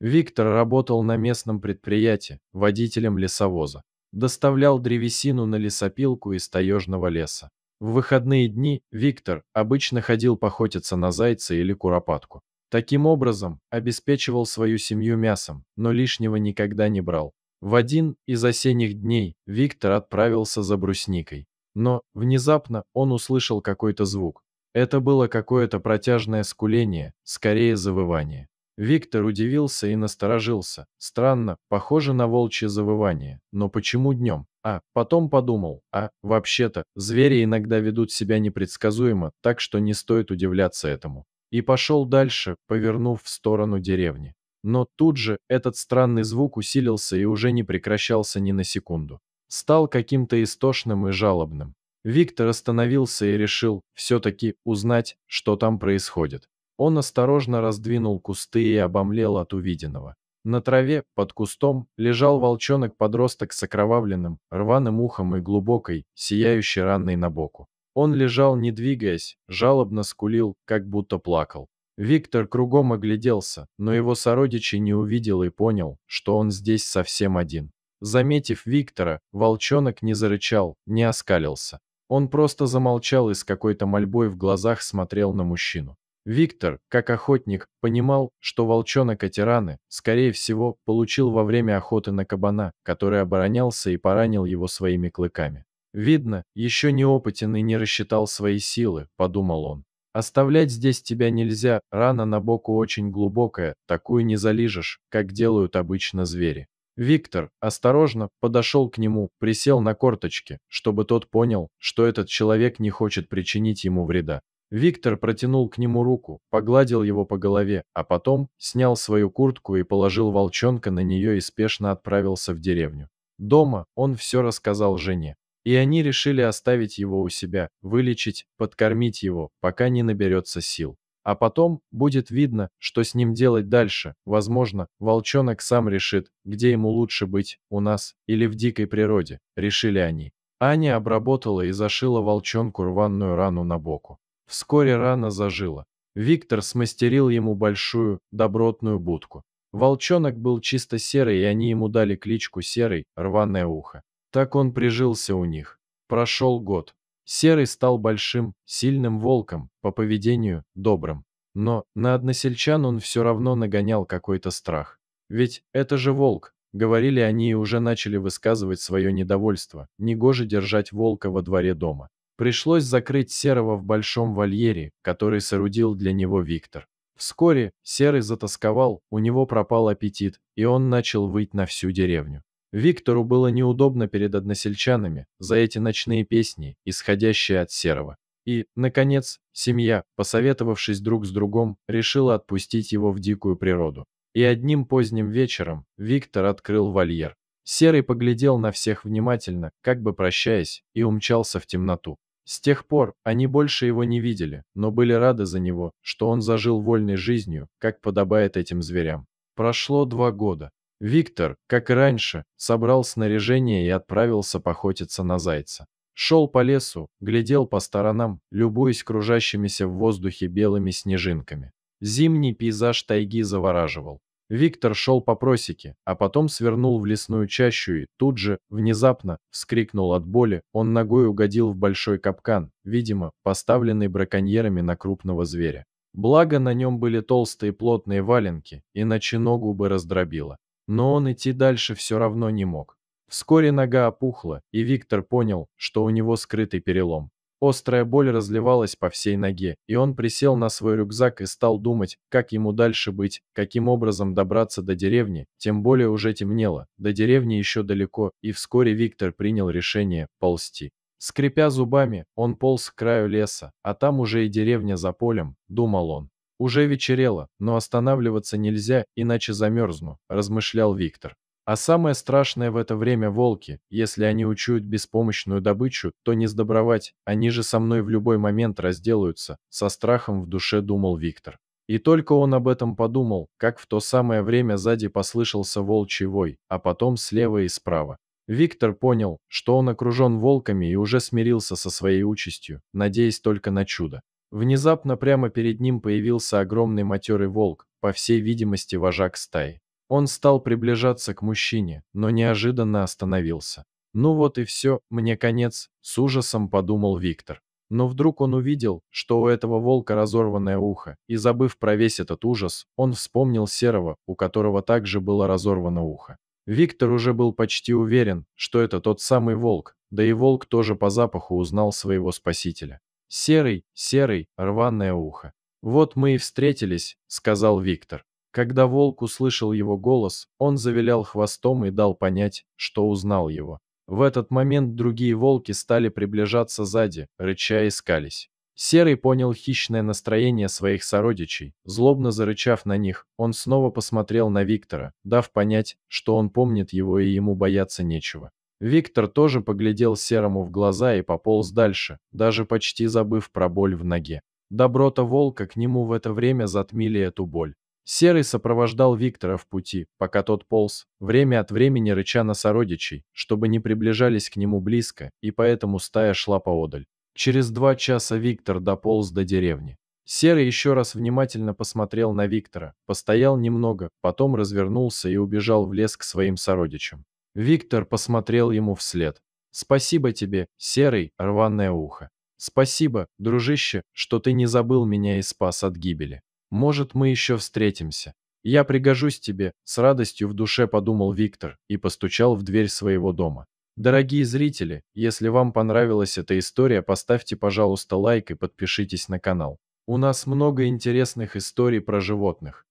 Виктор работал на местном предприятии, водителем лесовоза. Доставлял древесину на лесопилку из таежного леса. В выходные дни Виктор обычно ходил похотиться на зайца или куропатку. Таким образом, обеспечивал свою семью мясом, но лишнего никогда не брал. В один из осенних дней Виктор отправился за брусникой. Но, внезапно, он услышал какой-то звук. Это было какое-то протяжное скуление, скорее завывание. Виктор удивился и насторожился. Странно, похоже на волчье завывание. Но почему днем? А, потом подумал, а, вообще-то, звери иногда ведут себя непредсказуемо, так что не стоит удивляться этому. И пошел дальше, повернув в сторону деревни. Но тут же этот странный звук усилился и уже не прекращался ни на секунду. Стал каким-то истошным и жалобным. Виктор остановился и решил все-таки узнать, что там происходит. Он осторожно раздвинул кусты и обомлел от увиденного. На траве, под кустом, лежал волчонок-подросток с окровавленным, рваным ухом и глубокой, сияющей раной на боку. Он лежал, не двигаясь, жалобно скулил, как будто плакал. Виктор кругом огляделся, но его сородичи не увидел и понял, что он здесь совсем один. Заметив Виктора, волчонок не зарычал, не оскалился. Он просто замолчал и с какой-то мольбой в глазах смотрел на мужчину. Виктор, как охотник, понимал, что волчонок Атираны, скорее всего, получил во время охоты на кабана, который оборонялся и поранил его своими клыками. «Видно, еще неопытен и не рассчитал свои силы», — подумал он. «Оставлять здесь тебя нельзя, рана на боку очень глубокая, такую не залижешь, как делают обычно звери». Виктор осторожно подошел к нему, присел на корточки, чтобы тот понял, что этот человек не хочет причинить ему вреда. Виктор протянул к нему руку, погладил его по голове, а потом снял свою куртку и положил волчонка на нее и спешно отправился в деревню. Дома он все рассказал жене, и они решили оставить его у себя, вылечить, подкормить его, пока не наберется сил. А потом будет видно, что с ним делать дальше. Возможно, волчонок сам решит, где ему лучше быть, у нас или в дикой природе, решили они. Аня обработала и зашила волчонку рваную рану на боку. Вскоре рана зажила. Виктор смастерил ему большую, добротную будку. Волчонок был чисто серый, и они ему дали кличку Серый, рваное ухо. Так он прижился у них. Прошел год. Серый стал большим, сильным волком, по поведению добрым. Но на односельчан он все равно нагонял какой-то страх. Ведь это же волк, говорили они и уже начали высказывать свое недовольство, негоже держать волка во дворе дома. Пришлось закрыть Серого в большом вольере, который соорудил для него Виктор. Вскоре Серый затасковал, у него пропал аппетит, и он начал выть на всю деревню. Виктору было неудобно перед односельчанами за эти ночные песни, исходящие от Серого. И, наконец, семья, посоветовавшись друг с другом, решила отпустить его в дикую природу. И одним поздним вечером Виктор открыл вольер. Серый поглядел на всех внимательно, как бы прощаясь, и умчался в темноту. С тех пор они больше его не видели, но были рады за него, что он зажил вольной жизнью, как подобает этим зверям. Прошло два года. Виктор, как и раньше, собрал снаряжение и отправился похотиться на зайца. Шел по лесу, глядел по сторонам, любуясь кружащимися в воздухе белыми снежинками. Зимний пейзаж тайги завораживал. Виктор шел по просеке, а потом свернул в лесную чащу и тут же, внезапно, вскрикнул от боли, он ногой угодил в большой капкан, видимо, поставленный браконьерами на крупного зверя. Благо на нем были толстые плотные валенки, иначе ногу бы раздробило. Но он идти дальше все равно не мог. Вскоре нога опухла, и Виктор понял, что у него скрытый перелом. Острая боль разливалась по всей ноге, и он присел на свой рюкзак и стал думать, как ему дальше быть, каким образом добраться до деревни, тем более уже темнело, до деревни еще далеко, и вскоре Виктор принял решение ползти. Скрипя зубами, он полз к краю леса, а там уже и деревня за полем, думал он. Уже вечерело, но останавливаться нельзя, иначе замерзну, размышлял Виктор. А самое страшное в это время волки. Если они учуют беспомощную добычу, то не сдобровать, они же со мной в любой момент разделаются, со страхом в душе думал Виктор. И только он об этом подумал, как в то самое время сзади послышался волчий вой, а потом слева и справа. Виктор понял, что он окружен волками и уже смирился со своей участью, надеясь только на чудо. Внезапно прямо перед ним появился огромный матерый волк, по всей видимости вожак стаи. Он стал приближаться к мужчине, но неожиданно остановился. «Ну вот и все, мне конец», — с ужасом подумал Виктор. Но вдруг он увидел, что у этого волка разорванное ухо, и забыв про весь этот ужас, он вспомнил серого, у которого также было разорвано ухо. Виктор уже был почти уверен, что это тот самый волк, да и волк тоже по запаху узнал своего спасителя. «Серый, серый, рваное ухо». «Вот мы и встретились», — сказал Виктор. Когда волк услышал его голос, он завилял хвостом и дал понять, что узнал его. В этот момент другие волки стали приближаться сзади, рыча и скались. Серый понял хищное настроение своих сородичей. Злобно зарычав на них, он снова посмотрел на Виктора, дав понять, что он помнит его и ему бояться нечего. Виктор тоже поглядел Серому в глаза и пополз дальше, даже почти забыв про боль в ноге. Доброта волка к нему в это время затмили эту боль. Серый сопровождал Виктора в пути, пока тот полз, время от времени рыча на сородичей, чтобы не приближались к нему близко, и поэтому стая шла поодаль. Через два часа Виктор дополз до деревни. Серый еще раз внимательно посмотрел на Виктора, постоял немного, потом развернулся и убежал в лес к своим сородичам. Виктор посмотрел ему вслед. «Спасибо тебе, Серый, рваное ухо. Спасибо, дружище, что ты не забыл меня и спас от гибели. Может, мы еще встретимся. Я пригожусь тебе, с радостью в душе подумал Виктор и постучал в дверь своего дома. Дорогие зрители, если вам понравилась эта история, поставьте, пожалуйста, лайк и подпишитесь на канал. У нас много интересных историй про животных.